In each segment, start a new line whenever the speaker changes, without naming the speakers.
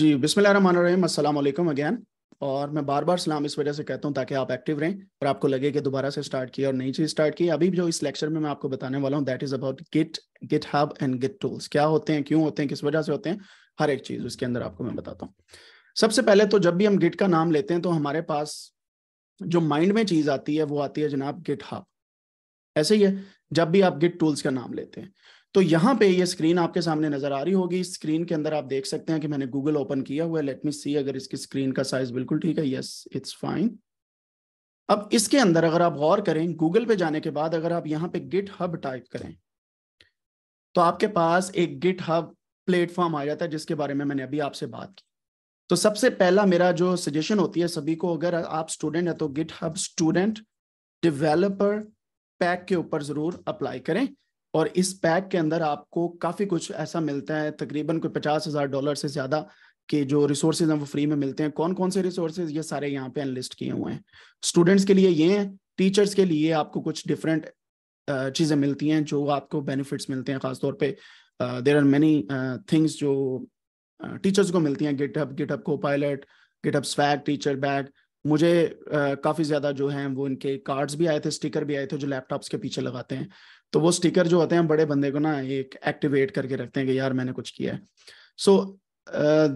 जी Bismil again और मैं बार बार सलाम इस वजह से कहता हूँ ताकि आप एक्टिव रहें और आपको लगे कि दोबारा से स्टार्ट किया और नई चीज़ स्टार्ट की अभी जो इस लेक्चर में मैं आपको बताने वाला हूँ that is about Git GitHub and Git tools क्या होते हैं क्यों होते हैं किस वजह से होते हैं हर एक चीज़ उसके अंदर आपको मैं बताता हूँ सबसे पहले तो जब भी हम गिट का नाम लेते हैं तो हमारे पास जो माइंड में चीज़ आती है वो आती है जनाब गिट हब ऐसे ही है जब भी आप गिट टूल्स का नाम लेते हैं तो यहाँ पे ये स्क्रीन आपके सामने नजर आ रही होगी स्क्रीन के अंदर आप देख सकते हैं कि मैंने गूगल ओपन किया हुआ है लेट मी सी अगर इसकी स्क्रीन का साइज बिल्कुल ठीक है यस इट्स फाइन अब इसके अंदर अगर आप गौर करें गूगल पे जाने के बाद अगर आप यहाँ पे गिट हब टाइप करें तो आपके पास एक गिट हब प्लेटफॉर्म आ जाता है जिसके बारे में मैंने अभी आपसे बात की तो सबसे पहला मेरा जो सजेशन होती है सभी को अगर आप स्टूडेंट है तो GitHub student developer pack के ऊपर जरूर अप्लाई करें और इस पैक के अंदर आपको काफ़ी कुछ ऐसा मिलता है तकरीबन कोई पचास हज़ार डॉलर से ज़्यादा के जो रिसोर्सेज हैं वो फ्री में मिलते हैं कौन कौन से रिसोर्सेज ये सारे यहाँ पे अनलिस्ट किए हुए हैं स्टूडेंट्स के लिए ये हैं टीचर्स के लिए आपको कुछ डिफरेंट चीज़ें मिलती हैं जो आपको बेनिफिट्स मिलते हैं खासतौर पर देर आर मैनी थिंग्स जो टीचर्स को मिलती हैं GitHub GitHub Copilot GitHub swag teacher bag मुझे काफ़ी ज़्यादा जो हैं वो इनके कार्ड्स भी आए थे स्टिकर भी आए थे जो लैपटॉप्स के पीछे लगाते हैं तो वो स्टिकर जो होते हैं बड़े बंदे को ना एक एक्टिवेट करके रखते हैं कि यार मैंने कुछ किया है so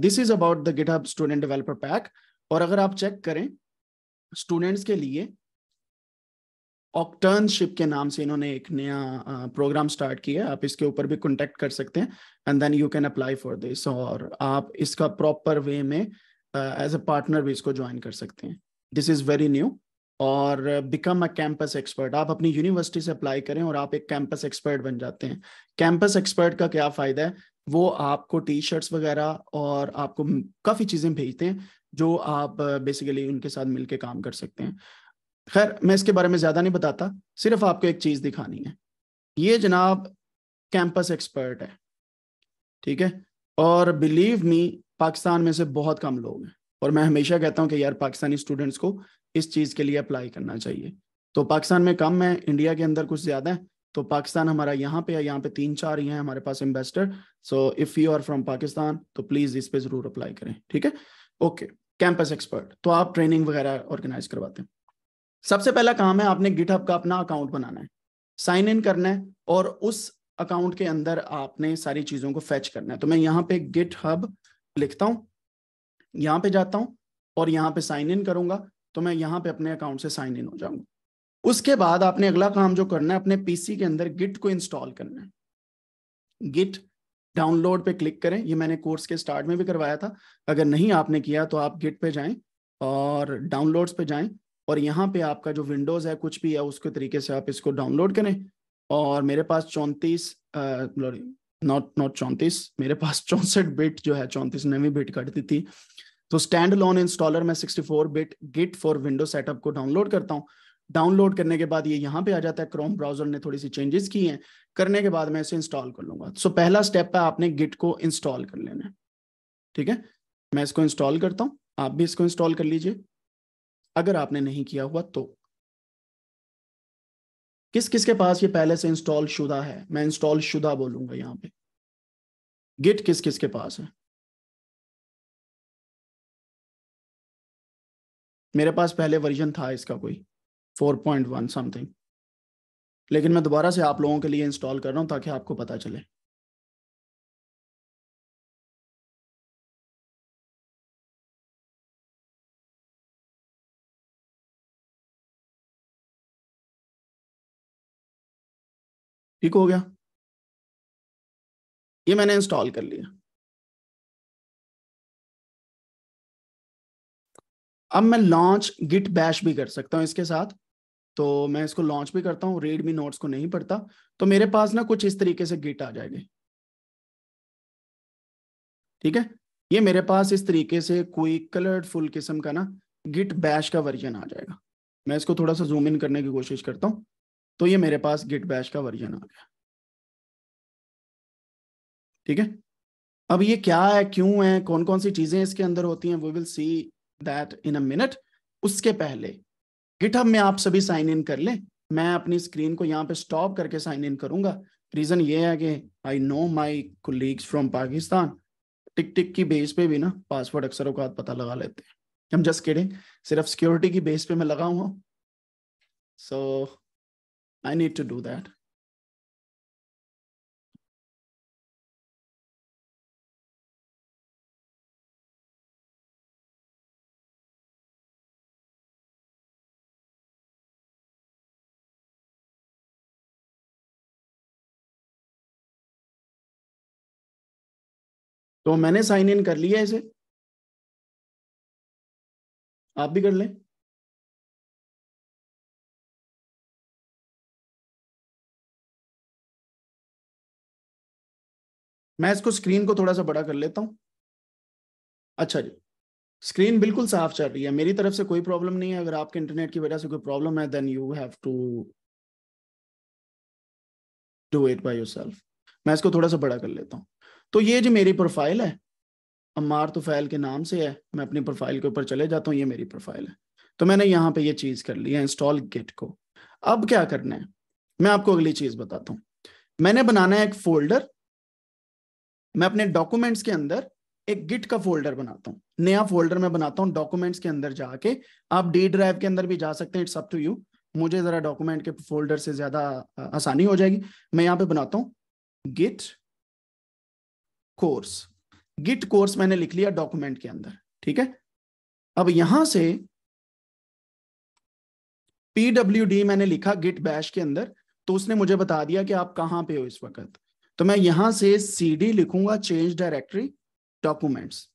this is about the GitHub student developer pack और अगर आप चेक करें स्टूडेंट्स के लिए ऑक्टर्नशिप के नाम से इन्होंने एक नया प्रोग्राम uh, स्टार्ट किया है आप इसके ऊपर भी कॉन्टेक्ट कर सकते हैं and then you can apply for this और आप इसका प्रॉपर वे में एज अ पार्टनर भी इसको ज्वाइन कर सकते हैं दिस इज वेरी न्यू और बिकम अ कैंपस एक्सपर्ट आप अपनी यूनिवर्सिटी से अप्लाई करें और आप एक कैंपस एक्सपर्ट बन जाते हैं कैंपस एक्सपर्ट का क्या फायदा है वो आपको टी शर्ट्स वगैरह और आपको काफ़ी चीज़ें भेजते हैं जो आप बेसिकली uh, उनके साथ मिलके काम कर सकते हैं खैर मैं इसके बारे में ज़्यादा नहीं बताता सिर्फ आपको एक चीज़ दिखानी है ये जनाब कैंपस एक्सपर्ट है ठीक है और बिलीव मी पाकिस्तान में से बहुत कम लोग हैं और मैं हमेशा कहता हूँ कि यार पाकिस्तानी स्टूडेंट्स को इस चीज़ के लिए अप्लाई करना चाहिए तो पाकिस्तान में कम है इंडिया के अंदर कुछ ज़्यादा है तो पाकिस्तान हमारा यहाँ पे है यहाँ पे तीन चार ही हैं हमारे पास investor so if you are from Pakistan तो प्लीज़ इस पे ज़रूर अप्लाई करें ठीक है ओके कैंपस एक्सपर्ट तो आप ट्रेनिंग वगैरह ऑर्गेनाइज करवाते हैं सबसे पहला काम है आपने गिटहब का अपना अकाउंट बनाना है साइन इन करना है और उस अकाउंट के अंदर आपने सारी चीज़ों को फैच करना है तो मैं यहाँ पे गिट लिखता हूँ यहाँ पे जाता हूँ और यहाँ पे साइन इन करूंगा तो मैं यहाँ पे अपने अकाउंट से साइन इन हो जाऊंगा उसके बाद आपने अगला काम जो करना है अपने पीसी के अंदर गिट को इंस्टॉल करना है गिट डाउनलोड पे क्लिक करें ये मैंने कोर्स के स्टार्ट में भी करवाया था अगर नहीं आपने किया तो आप गिट पे जाएं और डाउनलोड्स पे जाएं और यहाँ पे आपका जो विंडोज़ है कुछ भी है उसके तरीके से आप इसको डाउनलोड करें और मेरे पास चौंतीस नॉट नॉट चौंतीस मेरे पास चौंसठ बिट जो है चौंतीस नवी बिट कर दी थी तो स्टैंड लोन इंस्टॉलर में 64 bit Git for window setup को डाउनलोड करता हूँ डाउनलोड करने के बाद ये यहाँ पे आ जाता है क्रोम ब्राउजर ने थोड़ी सी चेंजेस की हैं करने के बाद मैं इसे इंस्टॉल कर लूंगा सो so, पहला स्टेप है आपने गिट को इंस्टॉल कर लेना ठीक है मैं इसको इंस्टॉल करता हूँ आप भी इसको इंस्टॉल कर लीजिए अगर आपने नहीं किया हुआ तो
किस किस के पास ये पहले से इंस्टॉल शुदा है मैं इंस्टॉल शुदा बोलूंगा यहाँ पे गिट किस किस के पास है मेरे पास पहले वर्जन था इसका कोई 4.1 समथिंग लेकिन मैं दोबारा से आप लोगों के लिए इंस्टॉल कर रहा हूं ताकि आपको पता चले ठीक हो गया ये मैंने इंस्टॉल कर लिया अब मैं लॉन्च गिट बैश भी कर सकता हूँ इसके साथ तो
मैं इसको लॉन्च भी करता हूँ रेडमी नोट्स को नहीं पढ़ता तो मेरे पास ना कुछ इस तरीके से गिट आ जाएगी ठीक है ये मेरे पास इस तरीके से कोई कलरफुल किस्म का ना गिट बैश का वर्जन आ जाएगा मैं इसको थोड़ा सा जूम इन करने की कोशिश करता हूँ तो ये मेरे पास गिट बैश का वर्जन आ गया ठीक है अब ये क्या है क्यों है कौन कौन सी चीजें इसके अंदर होती हैं we will see that in a minute उसके पहले गिटहब में आप सभी साइन इन कर लें मैं अपनी स्क्रीन को यहाँ पे स्टॉप करके साइन इन करूंगा रीजन ये है कि I know my colleagues from Pakistan tick tick की बेस पे भी ना पासवर्ड अक्सर अवकात पता लगा
लेते हैं हम जस्ट केड़े सिर्फ सिक्योरिटी की बेस पे मैं लगा हुआ so I need to do that तो मैंने साइन इन कर लिया इसे आप भी कर लें मैं इसको स्क्रीन को थोड़ा सा बड़ा कर लेता हूं अच्छा जी
स्क्रीन बिल्कुल साफ चल रही है मेरी तरफ से कोई प्रॉब्लम नहीं है अगर आपके इंटरनेट की वजह से कोई प्रॉब्लम है then you have to do it by yourself मैं इसको थोड़ा सा बड़ा कर लेता हूं तो ये जो मेरी प्रोफाइल है अम्मार तुफैल के नाम से है मैं अपनी प्रोफाइल के ऊपर चले जाता हूँ ये मेरी प्रोफाइल है तो मैंने यहाँ पे ये चीज़ कर ली है इंस्टॉल गिट को अब क्या करना है मैं आपको अगली चीज़ बताता हूँ मैंने बनाना है एक फोल्डर मैं अपने डॉक्यूमेंट्स के अंदर एक गिट का फोल्डर बनाता हूँ नया फोल्डर मैं बनाता हूँ डॉक्यूमेंट्स के अंदर जाके आप डी ड्राइव के अंदर भी जा सकते हैं इट्स अप टू यू मुझे जरा डॉक्यूमेंट के फोल्डर से ज्यादा आसानी हो जाएगी मैं यहाँ पे बनाता हूँ गिट कोर्स गिट कोर्स मैंने लिख लिया डॉक्यूमेंट के अंदर ठीक है अब यहां से पीडब्ल्यू मैंने लिखा गिट बैश के अंदर तो उसने मुझे बता दिया कि आप कहां पे हो इस वक्त तो मैं यहां से सीडी लिखूंगा चेंज डायरेक्टरी डॉक्यूमेंट्स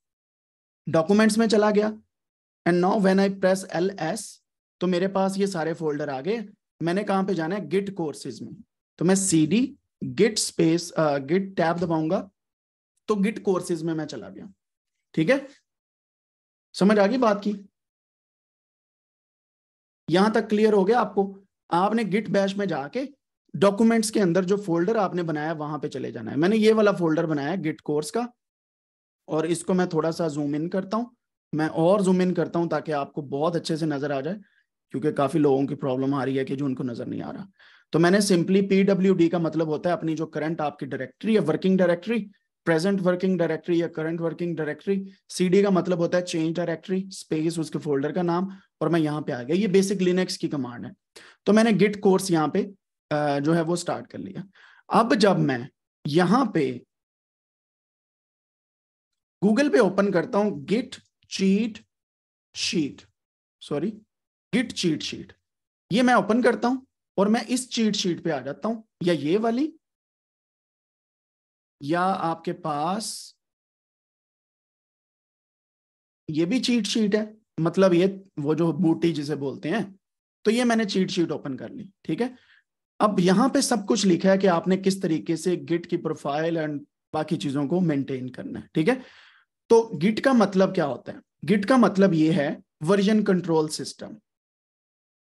डॉक्यूमेंट्स में चला गया and now when I press L S तो मेरे पास ये सारे फोल्डर आ गए मैंने कहां पे जाना है गिट कोर्सेज में तो मैं C D Git space Git tab
दबाऊंगा तो गिट कोर्सेज में मैं चला गया ठीक है समझ आ गई बात की यहां तक क्लियर हो गया आपको
आपने गिट बैश में जाके डॉक्यूमेंट्स के अंदर जो फोल्डर आपने बनाया वहां पे चले जाना है मैंने ये वाला फोल्डर बनाया गिट कोर्स का और इसको मैं थोड़ा सा जूम इन करता हूं मैं और जूम इन करता हूँ ताकि आपको बहुत अच्छे से नजर आ जाए क्योंकि काफी लोगों की प्रॉब्लम आ रही है कि जो उनको नजर नहीं आ रहा तो मैंने सिंपली पीडब्ल्यू का मतलब होता है अपनी जो करंट आपकी डायरेक्टरी है working directory present working directory या करंट वर्किंग डायरेक्टरी सीडी का मतलब होता है चेंज डायरेक्टरी स्पेस उसके फोल्डर का नाम और मैं यहाँ पे आ गया ये बेसिक लिनक्स की कमांड है तो मैंने गिट कोर्स यहाँ पे जो है वो स्टार्ट कर लिया अब जब मैं यहाँ पे
गूगल पे ओपन करता हूं Git cheat sheet sorry Git cheat sheet ये मैं ओपन करता हूं और मैं इस चीट शीट पे आ जाता हूं या ये वाली या आपके पास ये भी
चीट शीट है मतलब ये वो जो बूटी जिसे बोलते हैं तो ये मैंने चीट शीट ओपन कर ली ठीक है अब यहां पे सब कुछ लिखा है कि आपने किस तरीके से गिट की प्रोफाइल एंड बाकी चीजों को मेंटेन करना है ठीक है तो गिट का मतलब क्या होता है गिट का मतलब ये है वर्जन कंट्रोल सिस्टम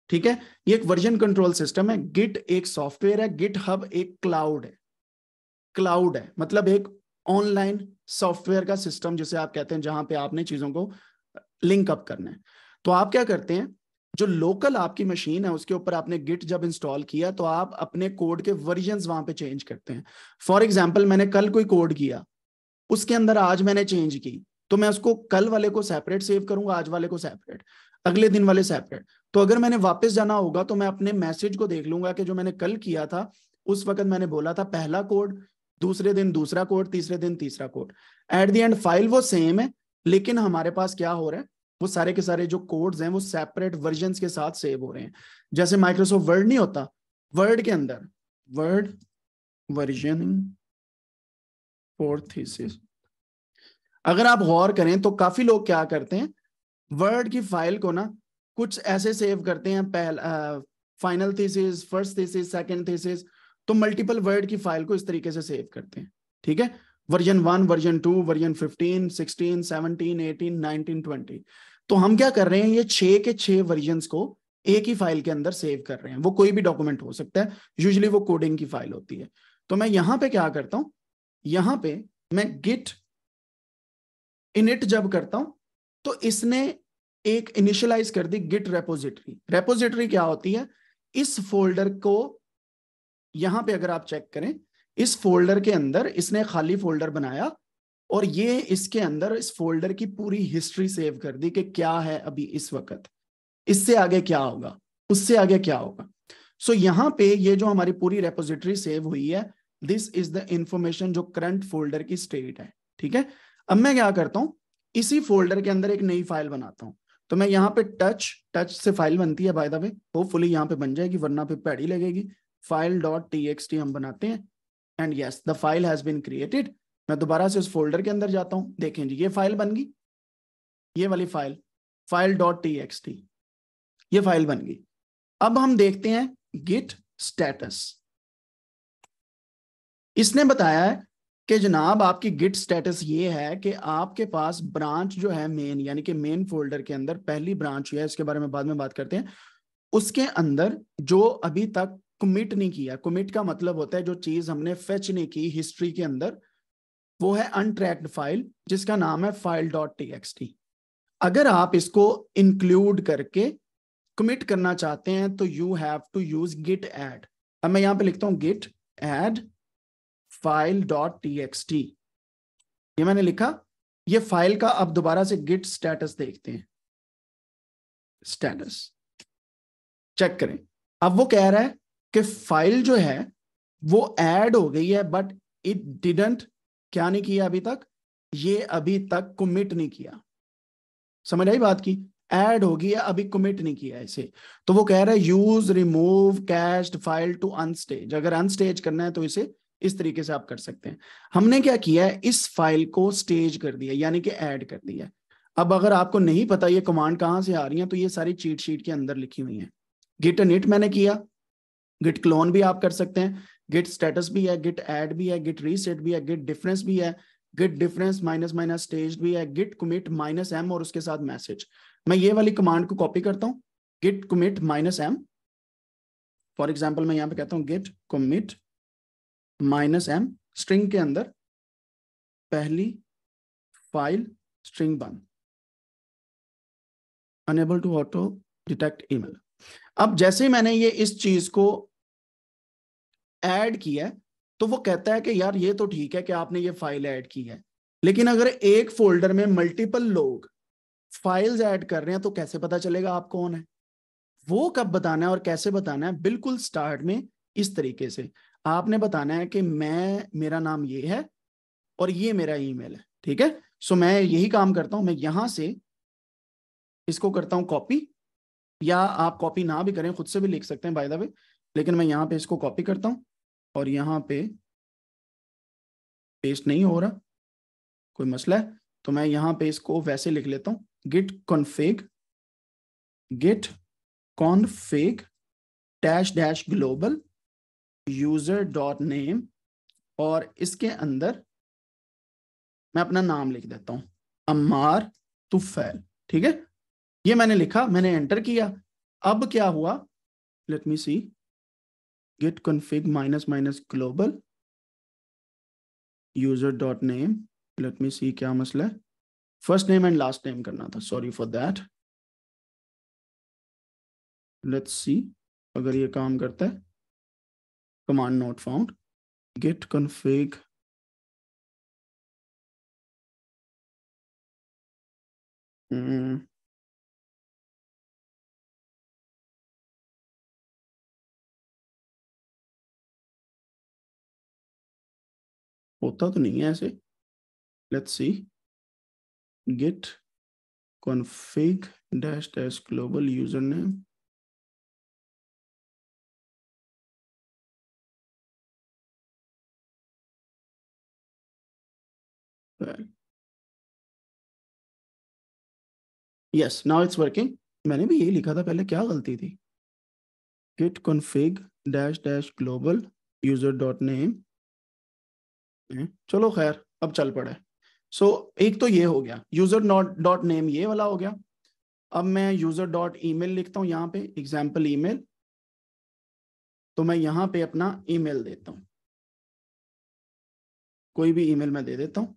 ठीक है ये एक वर्जन कंट्रोल सिस्टम है गिट एक सॉफ्टवेयर है गिट हब एक क्लाउड है क्लाउड है मतलब एक ऑनलाइन सॉफ्टवेयर का सिस्टम जिसे आप कहते हैं जहां पे आपने चीजों को लिंक अप करना है तो आप क्या करते हैं जो लोकल आपकी मशीन है उसके ऊपर आपने गिट जब इंस्टॉल किया तो आप अपने कोड के वर्जन वहां पे चेंज करते हैं फॉर एग्जाम्पल मैंने कल कोई कोड किया उसके अंदर आज मैंने चेंज की तो मैं उसको कल वाले को सेपरेट सेव करूंगा आज वाले को सेपरेट अगले दिन वाले सेपरेट तो अगर मैंने वापस जाना होगा तो मैं अपने मैसेज को देख लूंगा कि जो मैंने कल किया था उस वक्त मैंने बोला था पहला कोड दूसरे दिन दूसरा कोड तीसरे दिन तीसरा code at the end file वो सेम है लेकिन हमारे पास क्या हो रहा है वो सारे के सारे जो कोड्स हैं वो सेपरेट वर्जन के साथ सेव हो रहे हैं जैसे माइक्रोसॉफ्ट वर्ड नहीं होता वर्ड के अंदर वर्ड वर्जन फोर थीसिस अगर आप गौर करें तो काफी लोग क्या करते हैं वर्ड की फाइल को ना कुछ ऐसे सेव करते हैं पहला final thesis first thesis second thesis तो मल्टीपल वर्ड की फाइल को इस तरीके से सेव करते हैं ठीक है version one version two version fifteen sixteen seventeen eighteen nineteen twenty तो हम क्या कर रहे हैं ये छे के छे वर्जन को एक ही फाइल के अंदर सेव कर रहे हैं वो कोई भी डॉक्यूमेंट हो सकता है यूजली वो कोडिंग की फाइल होती है तो मैं यहां पे क्या करता हूं यहां पे मैं गिट इनिट जब करता हूं तो इसने एक इनिशियलाइज कर दी गिट रेपोजिटरी रेपोजिटरी क्या होती है इस फोल्डर को यहां पे अगर आप चेक करें इस फोल्डर के अंदर इसने खाली फोल्डर बनाया और ये इसके अंदर इस फोल्डर की पूरी हिस्ट्री सेव कर दी कि क्या है अभी इस वक्त इससे आगे क्या होगा उससे आगे क्या होगा सो so, यहाँ पे ये जो हमारी पूरी रेपोजिटरी सेव हुई है दिस इज द इंफॉर्मेशन जो करंट फोल्डर की स्टेट है ठीक है अब मैं क्या करता हूँ इसी फोल्डर के अंदर एक नई फाइल बनाता हूँ तो मैं यहाँ पे टच टच से फाइल बनती है बाय द वे होपफुली यहाँ पे बन जाएगी वरना पे पैड़ी लगेगी file dot T X T हम बनाते हैं and yes the file has been created मैं दोबारा से उस फोल्डर के अंदर जाता हूँ देखें जी ये फाइल बन गई ये वाली फाइल फाइल डॉट टी ये फाइल बन गई अब हम देखते हैं गिट स्टेटस इसने बताया है कि जनाब आपकी गिट स्टेटस ये है कि आपके पास ब्रांच जो है मेन यानी कि मेन फोल्डर के अंदर पहली ब्रांच है इसके बारे में बाद में बात करते हैं उसके अंदर जो अभी तक कमिट नहीं किया कमिट का मतलब होता है जो चीज हमने फेच नहीं की हिस्ट्री के अंदर वो है अनट्रैक्ड फाइल जिसका नाम है फाइल डॉट टी अगर आप इसको इंक्लूड करके कमिट करना चाहते हैं तो you have to use Git add अब मैं यहां पे लिखता हूं Git add file dot T ये मैंने लिखा ये फाइल का अब दोबारा से गिट स्टेटस देखते हैं स्टेटस चेक करें अब वो कह रहा है कि फाइल जो है वो ऐड हो गई है बट इट डिडेंट क्या नहीं किया अभी तक ये अभी तक कमिट नहीं किया समझ आई बात की ऐड गई है अभी कमिट नहीं किया इसे तो वो कह रहा है use remove cache file to unstage अगर अनस्टेज करना है तो इसे इस तरीके से आप कर सकते हैं हमने क्या किया है इस फाइल को स्टेज कर दिया यानी कि ऐड कर दिया अब अगर आपको नहीं पता ये कमांड कहां से आ रही है तो ये सारी चीट शीट के अंदर लिखी हुई है गिट एन इट मैंने किया गिट क्लोन भी आप कर सकते हैं गिट स्टेटस भी है गिट एड भी है गिट रीसेट भी है गिट डिफरेंस भी है Git difference minus minus stage भी है गिट कमिट माइनस एम और उसके साथ मैसेज मैं ये वाली कमांड को कॉपी करता हूँ Git commit minus M for example मैं यहाँ पे कहता हूँ Git commit minus M string के अंदर
पहली फाइल स्ट्रिंग बन
unable to auto
detect email अब जैसे ही मैंने ये इस चीज
को ऐड किया है तो वो कहता है कि यार ये तो ठीक है कि आपने ये फाइल ऐड की है लेकिन अगर एक फोल्डर में मल्टीपल लोग फाइल्स ऐड कर रहे हैं तो कैसे पता चलेगा आप कौन है वो कब बताना है और कैसे बताना है बिल्कुल स्टार्ट में इस तरीके से आपने बताना है कि मैं मेरा नाम ये है और ये मेरा ईमेल है ठीक है सो मैं यही काम करता हूं मैं यहां से इसको करता हूं कॉपी या आप कॉपी ना भी करें खुद से भी लिख सकते हैं बाय द वे लेकिन मैं यहां पे इसको कॉपी करता हूँ और यहाँ पे पेस्ट नहीं हो रहा कोई मसला है तो मैं यहाँ पे इसको वैसे लिख लेता हूँ git config git config dash dash global user dot name और इसके अंदर मैं अपना नाम लिख देता हूँ अमार तुफैल ठीक है ये मैंने लिखा मैंने एंटर किया अब क्या हुआ let me see git config minus minus global user dot name let me see kya masla hai first name and last name karna tha sorry for
that let's see agar ye kaam karta hai command not found git config mm, होता तो नहीं है ऐसे let's see Git config dash dash global user name yes now it's working मैंने भी यही लिखा था पहले क्या गलती थी Git config
dash dash global user dot name हैं हम्म, चलो खैर अब चल पड़े सो so, एक तो ये हो गया यूजर नॉट डॉट नेम ये वाला हो गया अब मैं यूजर डॉट ई लिखता हूँ यहाँ पे एग्जाम्पल ई तो मैं यहाँ पे अपना ई देता हूँ कोई भी ईमेल मैं दे देता हूँ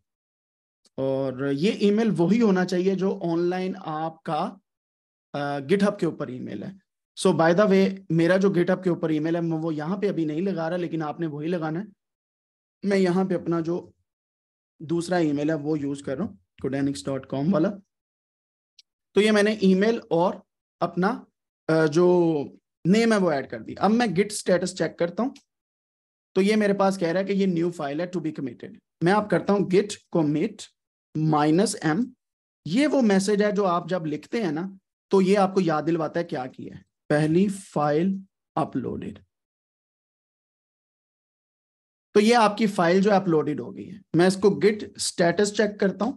और ये ईमेल वही होना चाहिए जो ऑनलाइन आपका गिटहब के ऊपर ईमेल है सो बाय द वे मेरा जो गिटअप के ऊपर ईमेल है मैं वो यहाँ पे अभी नहीं लगा रहा लेकिन आपने वही लगाना है मैं यहाँ पे अपना जो दूसरा ईमेल है वो यूज कर रहा हूँ डॉट कॉम वाला तो ये मैंने ईमेल और अपना जो नेम है वो ऐड कर दी अब मैं गिट स्टेटस चेक करता हूँ तो ये मेरे पास कह रहा है कि ये न्यू फाइल है टू बी कमिटेड मैं आप करता हूँ गिट मिट माइनस एम ये वो मैसेज है जो आप जब लिखते हैं ना तो ये आपको याद दिलवाता है क्या किया है पहली फाइल अपलोडेड तो ये आपकी फाइल जो अपलोडेड हो गई है मैं इसको गिट स्टेटस चेक करता हूं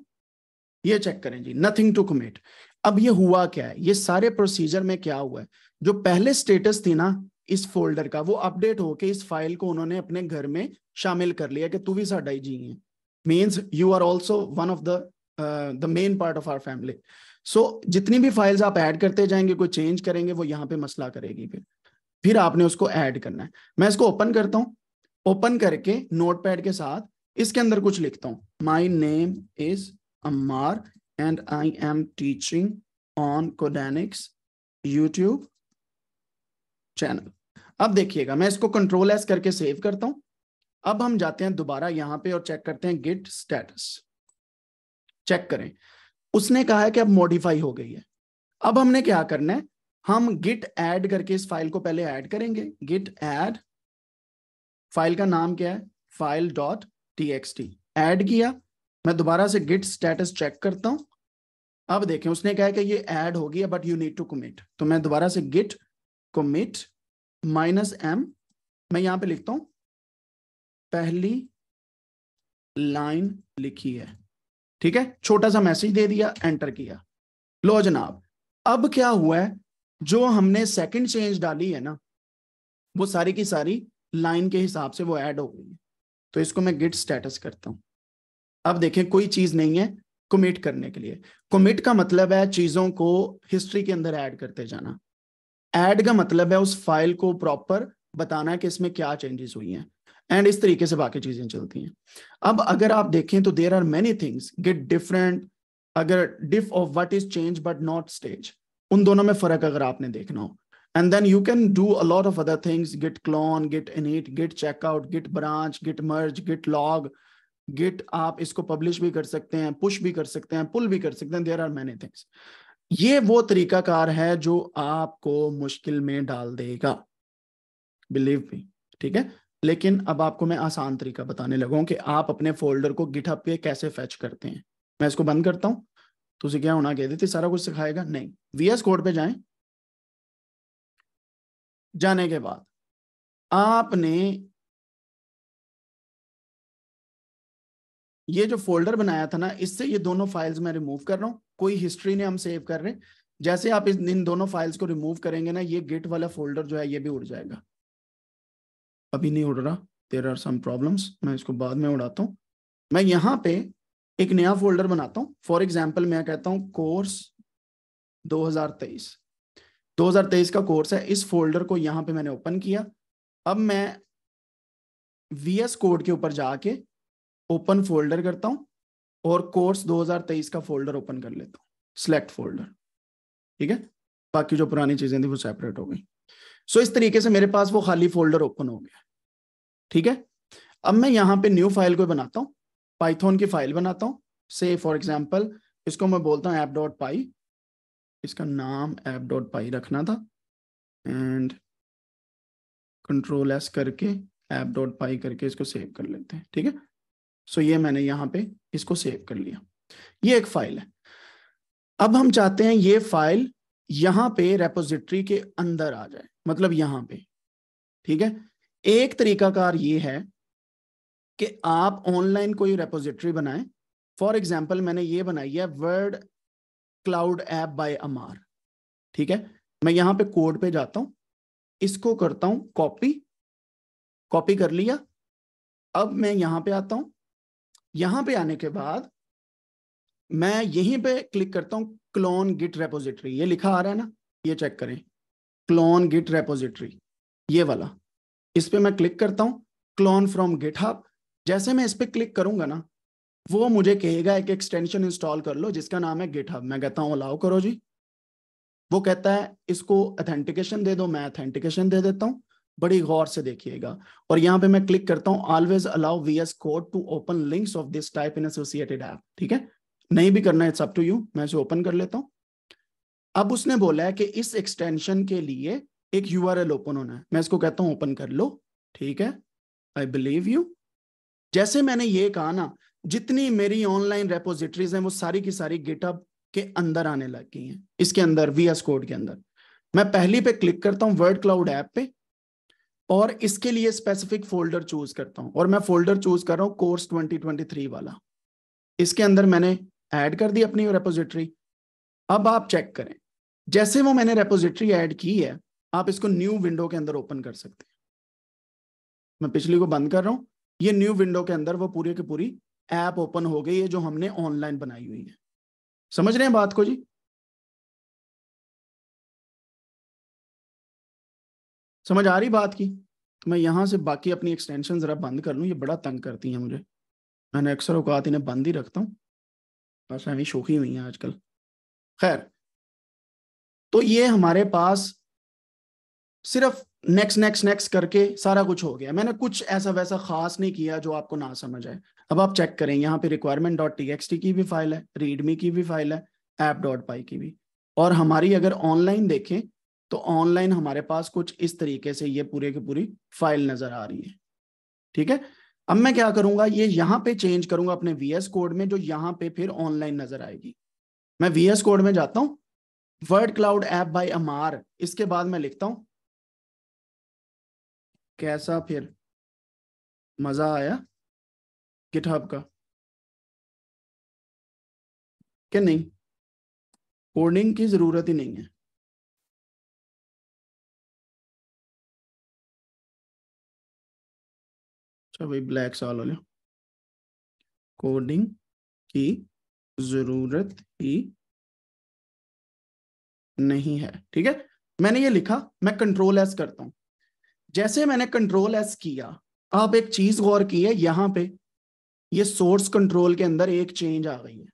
ये चेक करें जी नथिंग टू कमिट अब ये हुआ क्या है ये सारे प्रोसीजर में क्या हुआ है जो पहले स्टेटस थी ना इस फोल्डर का वो अपडेट होके इस फाइल को उन्होंने अपने घर में शामिल कर लिया कि तू भी साढ़ा ही जी है means you are also one of the the main part of our family सो जितनी भी फाइल्स आप ऐड करते जाएंगे कोई चेंज करेंगे वो यहाँ पे मसला करेगी फिर फिर आपने उसको ऐड करना है मैं इसको ओपन करता हूँ ओपन करके नोटपैड के साथ इसके अंदर कुछ लिखता हूं my name is Amar and I am teaching on Codenix YouTube channel अब देखिएगा मैं इसको कंट्रोल एस करके सेव करता हूं अब हम जाते हैं दोबारा यहां पे और चेक करते हैं गिट स्टेटस चेक करें उसने कहा है कि अब मॉडिफाई हो गई है अब हमने क्या करना है हम गिट ऐड करके इस फाइल को पहले ऐड करेंगे गिट ऐड फाइल का नाम क्या है file dot T X T add किया मैं दोबारा से गिट स्टेटस चेक करता हूं अब देखें उसने कहा कि ये हो गया but you need to commit तो मैं दोबारा से गिट कमिट माइनस एम मैं यहां पे लिखता हूं पहली लाइन लिखी है ठीक है छोटा सा मैसेज दे दिया एंटर किया लो जनाब अब क्या हुआ है जो हमने सेकंड चेंज डाली है ना वो सारी की सारी लाइन के हिसाब से वो ऐड हो गई है तो इसको मैं गिट स्टेटस करता हूं अब देखें कोई चीज नहीं है कमिट करने के लिए कमिट का मतलब है चीजों को हिस्ट्री के अंदर ऐड करते जाना ऐड का मतलब है उस फाइल को प्रॉपर बताना कि इसमें क्या चेंजेस हुई हैं एंड इस तरीके से बाकी चीजें चलती हैं अब अगर आप देखें तो there are many things Git different अगर diff of what is change but not stage उन दोनों में फर्क अगर आपने देखना हो and then you can do a lot of other things git clone git init git checkout git branch git merge git log git aap isko publish bhi kar sakte hain push bhi kar sakte hain pull bhi kar sakte hain there are many things ye wo tarika kar hai jo aapko mushkil mein dal dega believe me theek hai लेकिन अब आपको मैं आसान तरीका बताने लगा हूं कि आप अपने फोल्डर को गिटअप पे कैसे फेच करते हैं मैं इसको बंद करता हूं तो उसे क्या होना कह देते सारा कुछ सिखाएगा
नहीं वीएस कोड पे जाएं जाने के बाद आपने
ये जो फोल्डर बनाया था ना इससे ये दोनों फाइल्स मैं रिमूव कर रहा हूं कोई हिस्ट्री ने हम सेव कर रहे हैं जैसे आप इस इन दोनों फाइल्स को रिमूव करेंगे ना ये गिट वाला फोल्डर जो है ये भी उड़ जाएगा अभी नहीं उड़ रहा देर आर सम प्रॉब्लम्स मैं इसको बाद में उड़ाता हूँ मैं यहाँ पे एक नया फोल्डर बनाता हूँ फॉर एग्जाम्पल मैं कहता हूँ कोर्स 2023 2023 का कोर्स है इस फोल्डर को यहाँ पे मैंने ओपन किया अब मैं वी एस कोड के ऊपर जाके ओपन फोल्डर करता हूँ और कोर्स 2023 का फोल्डर ओपन कर लेता हूँ सिलेक्ट फोल्डर ठीक है बाकी जो पुरानी चीजें थी वो सेपरेट हो गई सो so, इस तरीके से मेरे पास वो खाली फोल्डर ओपन हो गया ठीक है अब मैं यहाँ पे न्यू फाइल को बनाता हूँ पाइथोन की फाइल बनाता हूँ से फॉर एग्जाम्पल इसको मैं बोलता हूँ ऐप डॉट पाई इसका नाम एप डॉट पाई रखना था एंड कंट्रोल एस करके एप डॉट पाई करके इसको सेव कर लेते हैं ठीक है सो ये मैंने यहाँ पे इसको सेव कर लिया ये एक फाइल है अब हम चाहते हैं ये फाइल यहाँ पे रेपोजिटरी के अंदर आ जाए मतलब यहाँ पे ठीक है एक तरीकाकार ये है कि आप ऑनलाइन कोई रेपोजिटरी बनाएं फॉर एग्जाम्पल मैंने ये बनाई है word cloud app by Amar ठीक है मैं यहां पे कोड पे जाता हूं इसको करता हूं कॉपी कॉपी कर लिया अब मैं यहां पे आता हूं यहां पे आने के बाद मैं यहीं पे क्लिक करता हूं क्लोन गिट रेपोजिटरी ये लिखा आ रहा है ना ये चेक करें क्लोन गिट रेपोजिटरी ये वाला इस पर मैं क्लिक करता हूं क्लोन फ्रॉम गिट जैसे मैं इस पर क्लिक करूंगा ना वो मुझे कहेगा एक एक्सटेंशन इंस्टॉल कर लो जिसका नाम है गिटहब मैं कहता हूँ अलाउ करो जी वो कहता है इसको अथेंटिकेशन दे दो मैं अथेंटिकेशन दे देता हूँ बड़ी गौर से देखिएगा और यहाँ पे मैं क्लिक करता हूँ always allow V S code to open links of this type in associated app ठीक है नहीं भी करना इट्स अप टू यू मैं इसे ओपन कर लेता हूँ अब उसने बोला है कि इस एक्सटेंशन के लिए एक यू ओपन होना है मैं इसको कहता हूँ ओपन कर लो ठीक है आई बिलीव यू जैसे मैंने ये कहा ना जितनी मेरी ऑनलाइन रेपोजिटरीज हैं वो सारी की सारी गिटअप के अंदर आने लग गई हैं इसके अंदर वी एस कोड के अंदर मैं पहली पे क्लिक करता हूँ वर्ड क्लाउड ऐप पे और इसके लिए स्पेसिफिक फोल्डर चूज करता हूँ और मैं फोल्डर चूज कर रहा हूँ कोर्स 2023 वाला इसके अंदर मैंने ऐड कर दी अपनी रेपोजिटरी अब आप चेक करें जैसे वो मैंने रेपोजिटरी ऐड की है आप इसको न्यू विंडो के अंदर ओपन कर सकते हैं मैं पिछली को बंद कर रहा हूँ ये न्यू विंडो के अंदर वो पूरी की पूरी
ऐप ओपन हो गई है जो हमने ऑनलाइन बनाई हुई है समझ रहे हैं बात को जी समझ आ रही बात की तो मैं यहां से बाकी अपनी एक्सटेंशन ज़रा बंद कर लू ये बड़ा तंग करती है मुझे मैंने अक्सर
औकात इन्हें बंद ही रखता हूँ बस हमें शोखी हुई हैं आजकल खैर तो ये हमारे पास सिर्फ नेक्स्ट नेक्स्ट नेक्स्ट करके सारा कुछ हो गया मैंने कुछ ऐसा वैसा खास नहीं किया जो आपको ना समझ आए अब आप चेक करें यहाँ पे रिक्वायरमेंट डॉट टी की भी फाइल है रीडमी की भी फाइल है ऐप डॉट पाई की भी और हमारी अगर ऑनलाइन देखें तो ऑनलाइन हमारे पास कुछ इस तरीके से ये पूरे की पूरी फाइल नजर आ रही है ठीक है अब मैं क्या करूंगा ये यहाँ पे चेंज करूंगा अपने एस कोड में जो यहाँ पे फिर ऑनलाइन नजर आएगी मैं एस कोड में जाता हूँ word cloud app by Amar इसके बाद मैं लिखता हूं
कैसा फिर मजा आया गिटहब का क्या नहीं कोडिंग की जरूरत ही नहीं है अच्छा भाई ब्लैक सॉल हो कोडिंग की जरूरत ही
नहीं है ठीक है मैंने ये लिखा मैं कंट्रोल एस करता हूं जैसे मैंने कंट्रोल एस किया आप एक चीज गौर की है यहां पे ये सोर्स
कंट्रोल के अंदर एक चेंज आ गई है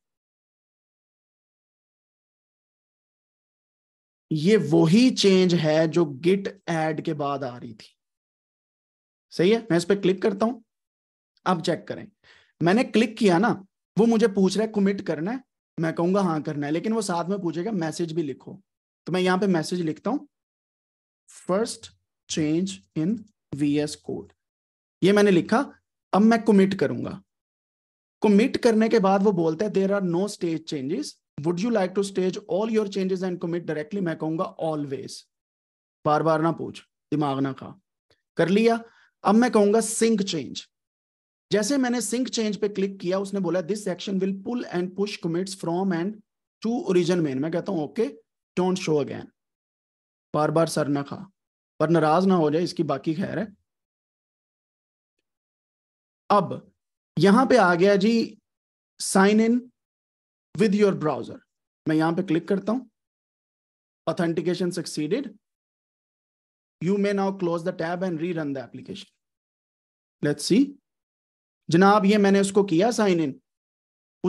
ये वही चेंज है जो गिट एड के बाद आ रही थी
सही है मैं इस पर क्लिक करता हूं अब चेक करें मैंने क्लिक किया ना वो मुझे पूछ रहा है कमिट करना है मैं कहूंगा हाँ करना है लेकिन वो साथ में पूछेगा मैसेज भी लिखो तो मैं यहां पे मैसेज लिखता हूं first change in V S code ये मैंने लिखा अब मैं कमिट करूंगा कमिट करने के बाद वो बोलता है there are no stage changes would you like to stage all your changes and commit directly मैं कहूंगा ऑलवेज बार बार ना पूछ दिमाग ना खा कर लिया अब मैं कहूंगा सिंक चेंज जैसे मैंने सिंक चेंज पे क्लिक किया उसने बोला this section will pull and push commits from and to origin main मैं कहता हूं ओके डोंट शो अगैन बार बार सर ना खा पर नाराज ना हो जाए इसकी बाकी
खैर है अब यहां पे आ गया जी sign in with your browser मैं यहां पे क्लिक करता
हूं succeeded you may now close the tab and rerun the application let's see जनाब ये मैंने उसको किया साइन इन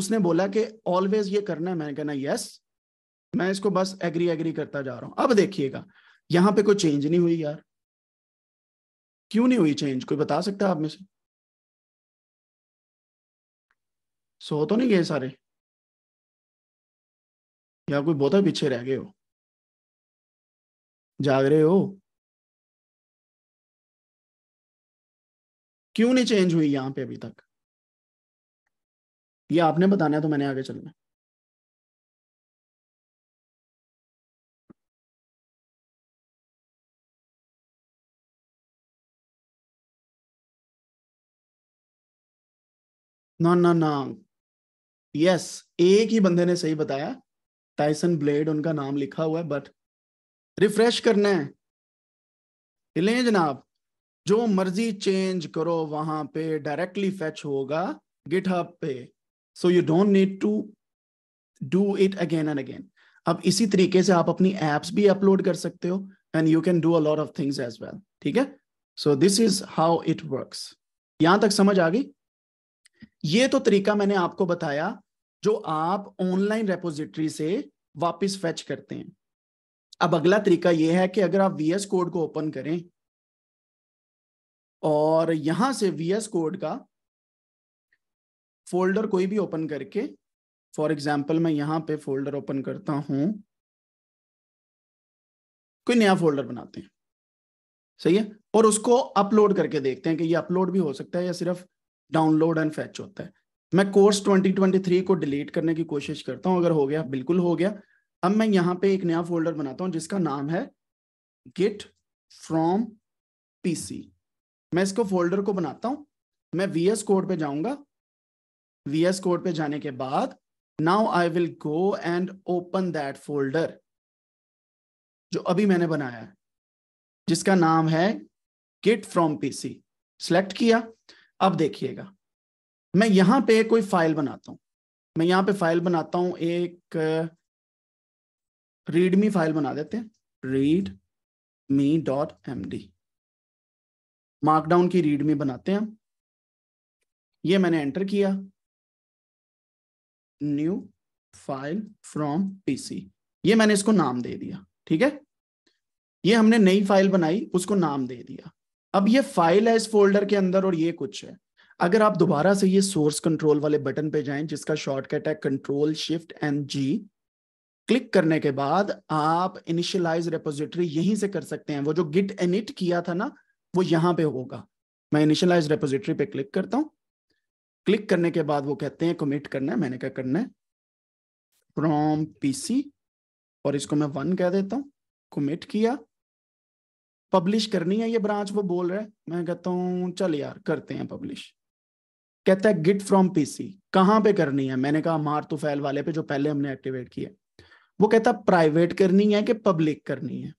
उसने बोला कि ऑलवेज ये करना है मैंने कहना यस मैं इसको बस एग्री एग्री करता जा रहा हूं अब देखिएगा यहां पे कोई चेंज नहीं हुई यार
क्यों नहीं हुई चेंज कोई बता सकता आप में से सो तो नहीं गए सारे या कोई बहुत पीछे रह गए हो जाग रहे हो क्यों नहीं चेंज हुई यहां पे अभी तक ये आपने बताना है तो मैंने आगे चलना ना ना ना यस एक ही बंदे ने सही बताया टाइसन ब्लेड उनका नाम
लिखा हुआ है बट रिफ्रेश करना है ले जनाब जो मर्जी चेंज करो वहां पे डायरेक्टली फेच होगा गिटहब पे so you don't need to do it again and again अब इसी तरीके से आप अपनी एप्स भी अपलोड कर सकते हो and you can do a lot of things as well ठीक है so this is how it works यहां तक समझ आ गई ये तो तरीका मैंने आपको बताया जो आप ऑनलाइन रेपोजिटरी से वापस फेच करते हैं अब अगला तरीका यह है कि अगर आप वीएस कोड को ओपन करें और यहां से वीएस कोड का फोल्डर कोई भी ओपन करके फॉर एग्जाम्पल मैं यहां पे फोल्डर ओपन करता हूं कोई नया फोल्डर बनाते हैं सही है और उसको अपलोड करके देखते हैं कि ये अपलोड भी हो सकता है या सिर्फ डाउनलोड एंड फैच होता है मैं कोर्स 2023 को डिलीट करने की कोशिश करता हूँ अगर हो गया बिल्कुल हो गया अब मैं यहाँ पे एक नया फोल्डर बनाता हूँ जिसका नाम है गिट फ्रॉम पीसी मैं इसको फोल्डर को बनाता हूँ मैं वी एस कोड पर जाऊंगा वी एस कोड पे जाने के बाद now I will go and open that folder जो अभी मैंने बनाया है जिसका नाम है गिट फ्रॉम पीसी सिलेक्ट किया अब देखिएगा मैं यहां पे कोई फाइल बनाता हूं मैं यहां पे फाइल बनाता हूं एक रीडमी फाइल बना देते हैं read me dot M D markdown की रीडमी बनाते हैं ये मैंने एंटर किया न्यू फाइल फ्रॉम पीसी ये मैंने इसको नाम दे दिया ठीक है ये हमने नई फाइल बनाई उसको नाम दे दिया अब ये फाइल है इस फोल्डर के अंदर और ये कुछ है अगर आप दोबारा से ये सोर्स कंट्रोल वाले बटन पे जाएं जिसका शॉर्टकट है control shift and G click करने के बाद आप इनिशियलाइज रेपोजिटरी यहीं से कर सकते हैं वो जो गिट एनिट किया था ना वो यहां पे होगा मैं इनिशियलाइज रेपोजिटरी पे क्लिक करता हूँ क्लिक करने के बाद वो कहते हैं कमिट करना है मैंने क्या करना है फ्रॉम पीसी और इसको मैं वन कह देता हूं कमिट किया पब्लिश करनी है ये ब्रांच वो बोल रहा है मैं कहता हूँ चल यार करते हैं पब्लिश कहता है गिट फ्रॉम पीसी कहाँ पे करनी है मैंने कहा मार तो फैल वाले पे जो पहले हमने एक्टिवेट किया वो कहता प्राइवेट करनी है कि पब्लिक करनी है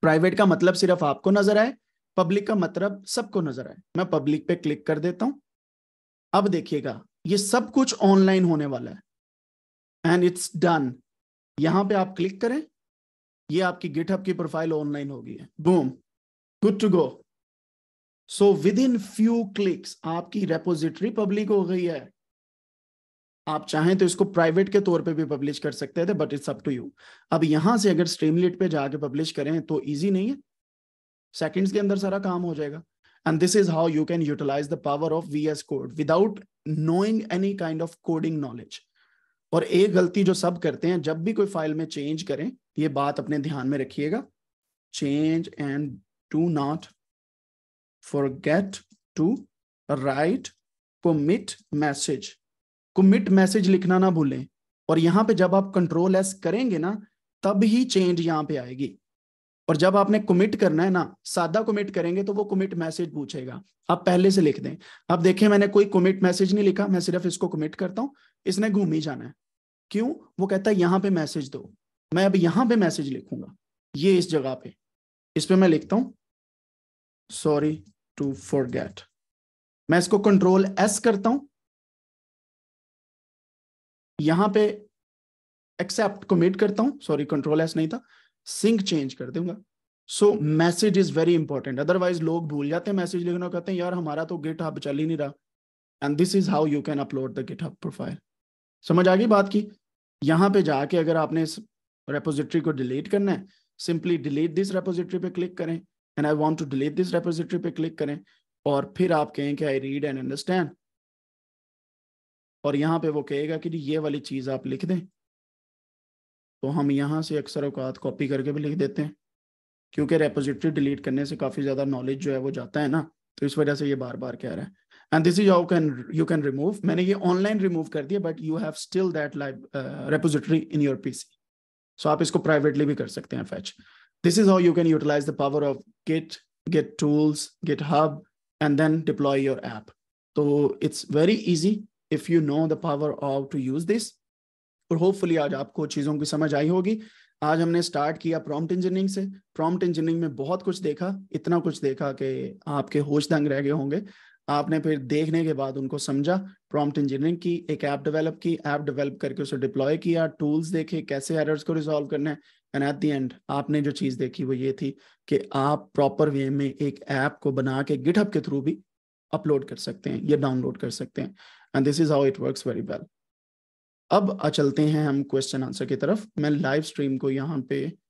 प्राइवेट का मतलब सिर्फ आपको नजर आए पब्लिक का मतलब सबको नजर आए मैं पब्लिक पे क्लिक कर देता हूँ अब देखिएगा ये सब कुछ ऑनलाइन होने वाला है एंड इट्स डन यहां पे आप क्लिक करें ये आपकी गिटहब की प्रोफाइल ऑनलाइन हो गई है boom good to go so within few clicks आपकी रेपोजिटरी पब्लिक हो गई है आप चाहें तो इसको प्राइवेट के तौर पे भी पब्लिश कर सकते थे but it's up to you अब यहां से अगर स्ट्रीमलिट पे जाके पब्लिश करें तो इजी नहीं है सेकंड्स के अंदर सारा काम हो जाएगा and this is how you can utilise the power of V S code without knowing any kind of coding knowledge और एक गलती जो सब करते हैं जब भी कोई फाइल में चेंज करें ये बात अपने ध्यान में रखिएगा change and do not forget to write commit message commit message लिखना ना भूलें और यहां पे जब आप कंट्रोल एस करेंगे ना तब ही चेंज यहां पे आएगी और जब आपने कमिट करना है ना सादा कमिट करेंगे तो वो कमिट मैसेज पूछेगा आप पहले से लिख दें अब देखें मैंने कोई कमिट मैसेज नहीं लिखा मैं सिर्फ इसको कमिट करता हूं इसने घूम ही जाना है क्यों वो कहता है यहां पे मैसेज दो मैं अब यहां पे मैसेज लिखूंगा ये इस जगह पे इस पे मैं लिखता हूं सॉरी
टू फॉर मैं इसको कंट्रोल एस करता हूं यहां पे एक्सेप्ट कमिट करता हूँ सॉरी कंट्रोल
एस नहीं था सिंक चेंज कर दूंगा so message is very important otherwise लोग भूल जाते हैं मैसेज लिखना कहते हैं यार हमारा तो गिट हब चल ही नहीं रहा and this is how you can upload the GitHub profile समझ आ गई बात की यहाँ पे जाके अगर आपने इस रेपोजिटरी को डिलीट करना है सिंपली डिलीट दिस रेपोजिटरी पे क्लिक करें and I want to delete this repository पे क्लिक करें और फिर आप कहें कि आई रीड एंड अंडरस्टैंड और यहाँ पे वो कहेगा कि ये वाली चीज़ आप लिख दें तो हम यहाँ से अक्सर अवकात कॉपी करके भी लिख देते हैं क्योंकि रेपोजिटरी डिलीट करने से काफ़ी ज़्यादा नॉलेज जो है वो जाता है ना तो इस वजह से ये बार बार कह रहा है and this is how can you can remove मैंने ये ऑनलाइन रिमूव कर दिया but you have still that live repository in your PC so आप इसको प्राइवेटली भी कर सकते हैं fetch this is how you can utilise the power of Git Git tools GitHub and then deploy your app तो it's very easy if you know the power of to use this और hopefully आज आपको चीज़ों की समझ आई होगी आज हमने स्टार्ट किया प्रॉम्प्ट इंजीनियरिंग से प्रॉम्प्ट इंजीनियरिंग में बहुत कुछ देखा इतना कुछ देखा कि आपके होश दंग रह गए होंगे आपने फिर देखने के बाद उनको समझा प्रॉम्प्ट इंजीनियरिंग की एक ऐप डेवलप की ऐप डेवलप करके उसे डिप्लॉय किया टूल्स देखे कैसे एरर्स को रिजॉल्व करना है एंड एट दी एंड आपने जो चीज़ देखी वो ये थी कि आप प्रॉपर वे में एक ऐप को बना के गिटअप के थ्रू भी अपलोड कर सकते हैं या डाउनलोड कर सकते हैं and this is how it works
very well अब चलते हैं हम क्वेश्चन आंसर की तरफ मैं लाइव स्ट्रीम को यहाँ पे